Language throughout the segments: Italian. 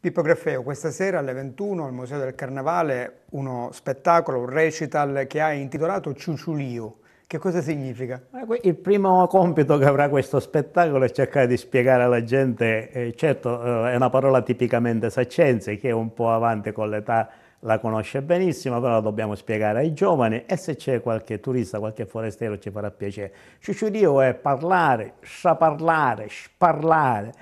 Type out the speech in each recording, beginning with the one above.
Pippo Graffeo, questa sera alle 21 al Museo del Carnevale uno spettacolo, un recital che hai intitolato Ciuciulio. Che cosa significa? Eh, il primo compito che avrà questo spettacolo è cercare di spiegare alla gente, eh, certo eh, è una parola tipicamente saccense, chi è un po' avanti con l'età la conosce benissimo, però la dobbiamo spiegare ai giovani e se c'è qualche turista, qualche forestiero ci farà piacere. Ciuciulio è parlare, sa parlare, sparlare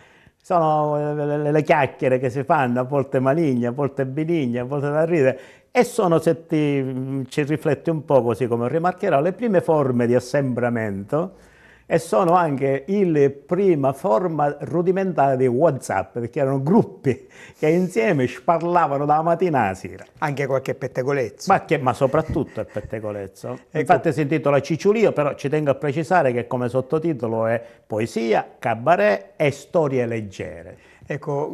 sono eh, le, le chiacchiere che si fanno, a volte maligne, a volte benigne, a volte da ridere, e sono, se ti, ci rifletti un po' così come rimarcherò, le prime forme di assembramento e sono anche il prima forma rudimentale di Whatsapp, perché erano gruppi che insieme sparlavano dalla mattina alla sera. Anche qualche pettegolezzo. Ma, che, ma soprattutto il pettegolezzo. Ecco. Infatti si intitola Cicciulio, però ci tengo a precisare che come sottotitolo è poesia, cabaret e storie leggere. Ecco,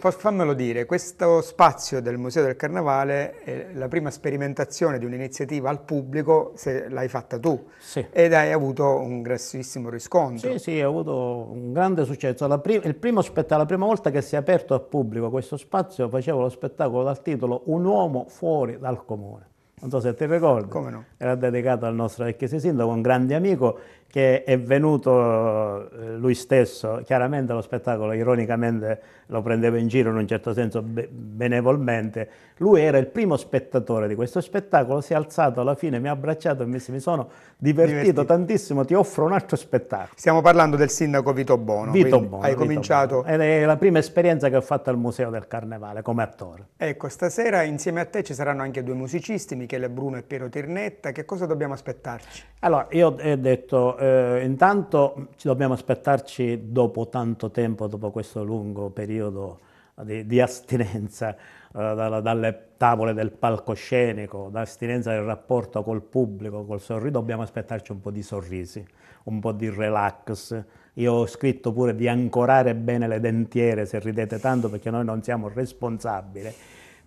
fammelo dire, questo spazio del Museo del Carnavale è la prima sperimentazione di un'iniziativa al pubblico, se l'hai fatta tu, sì. ed hai avuto un grossissimo riscontro. Sì, sì, ha avuto un grande successo. La, prim la prima volta che si è aperto al pubblico questo spazio, facevo lo spettacolo dal titolo Un uomo fuori dal comune. Non so se ti ricordi. Come no? Era dedicato al nostro vecchio sindaco, un grande amico, che è venuto eh, lui stesso, chiaramente lo spettacolo ironicamente lo prendeva in giro in un certo senso benevolmente, lui era il primo spettatore di questo spettacolo, si è alzato alla fine, mi ha abbracciato e mi, sono divertito, divertito, tantissimo, ti offro un altro spettacolo. Stiamo parlando del sindaco Vito Bono, Vito Bono hai Vito cominciato... Bono. Ed è la prima esperienza che ho fatto al Museo del Carnevale come attore. Ecco, stasera insieme a te ci saranno anche due musicisti, Michele Bruno e Piero Tirnetta, che cosa dobbiamo aspettarci? Allora, io ho eh, detto eh, intanto ci dobbiamo aspettarci dopo tanto tempo, dopo questo lungo periodo di, di astinenza eh, da, dalle tavole del palcoscenico, da astinenza del rapporto col pubblico, col sorriso, dobbiamo aspettarci un po' di sorrisi, un po' di relax. Io ho scritto pure di ancorare bene le dentiere, se ridete tanto, perché noi non siamo responsabili.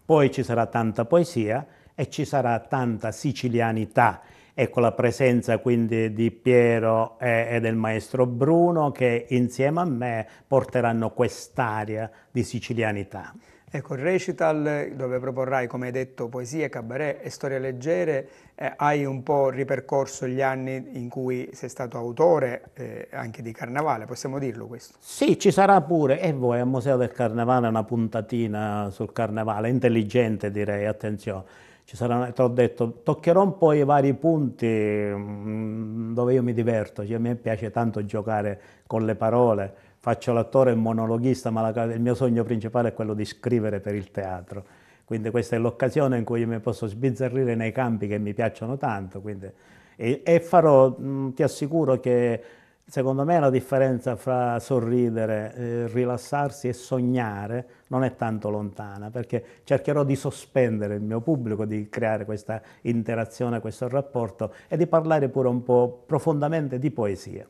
Poi ci sarà tanta poesia e ci sarà tanta sicilianità Ecco la presenza quindi di Piero e, e del maestro Bruno che insieme a me porteranno quest'aria di sicilianità. Ecco, il recital dove proporrai, come hai detto, poesie, cabaret e storie leggere, eh, hai un po' ripercorso gli anni in cui sei stato autore eh, anche di Carnavale, possiamo dirlo questo? Sì, ci sarà pure, e voi al Museo del Carnavale una puntatina sul Carnavale, intelligente direi, attenzione ci saranno, te l'ho detto, toccherò un po' i vari punti mm, dove io mi diverto, cioè, a me piace tanto giocare con le parole, faccio l'attore e monologhista, ma la, il mio sogno principale è quello di scrivere per il teatro. Quindi questa è l'occasione in cui io mi posso sbizzarrire nei campi che mi piacciono tanto. Quindi, e, e farò, mm, ti assicuro che secondo me la differenza fra sorridere, eh, rilassarsi e sognare non è tanto lontana, perché cercherò di sospendere il mio pubblico, di creare questa interazione, questo rapporto e di parlare pure un po' profondamente di poesia.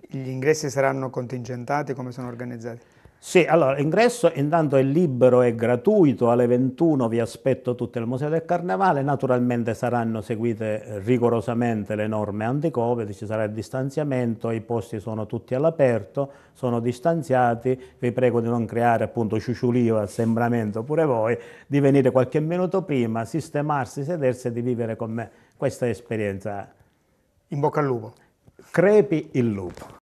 Gli ingressi saranno contingentati, come sono organizzati? Sì, allora l'ingresso intanto è libero e gratuito, alle 21 vi aspetto tutti al Museo del Carnevale, naturalmente saranno seguite rigorosamente le norme anticovid, ci sarà il distanziamento, i posti sono tutti all'aperto, sono distanziati, vi prego di non creare appunto ciuciulio, assembramento pure voi, di venire qualche minuto prima, sistemarsi, sedersi e di vivere con me questa esperienza. In bocca al lupo. Crepi il lupo.